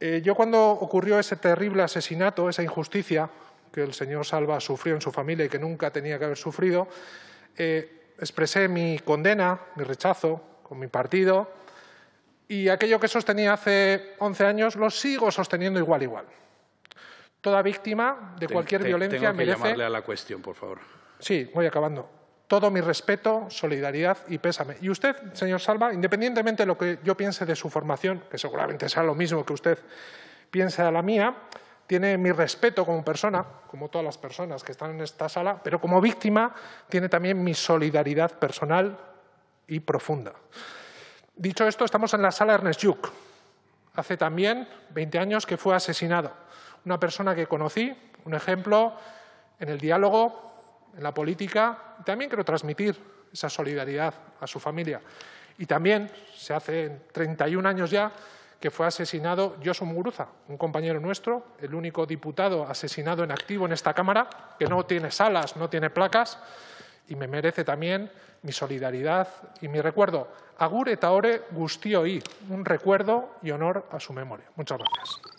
Eh, yo cuando ocurrió ese terrible asesinato, esa injusticia que el señor Salva sufrió en su familia y que nunca tenía que haber sufrido, eh, expresé mi condena, mi rechazo con mi partido y aquello que sostenía hace 11 años lo sigo sosteniendo igual igual. Toda víctima de cualquier violencia tengo que llamarle a la cuestión, por favor. Sí, voy acabando todo mi respeto, solidaridad y pésame. Y usted, señor Salva, independientemente de lo que yo piense de su formación, que seguramente sea lo mismo que usted piense de la mía, tiene mi respeto como persona, como todas las personas que están en esta sala, pero como víctima tiene también mi solidaridad personal y profunda. Dicho esto, estamos en la sala Ernest Juk. Hace también 20 años que fue asesinado. Una persona que conocí, un ejemplo en el diálogo, en la política, también quiero transmitir esa solidaridad a su familia. Y también se hace 31 años ya que fue asesinado Josu Muguruza, un compañero nuestro, el único diputado asesinado en activo en esta Cámara, que no tiene salas, no tiene placas, y me merece también mi solidaridad y mi recuerdo. Agure taore gustio y un recuerdo y honor a su memoria. Muchas gracias.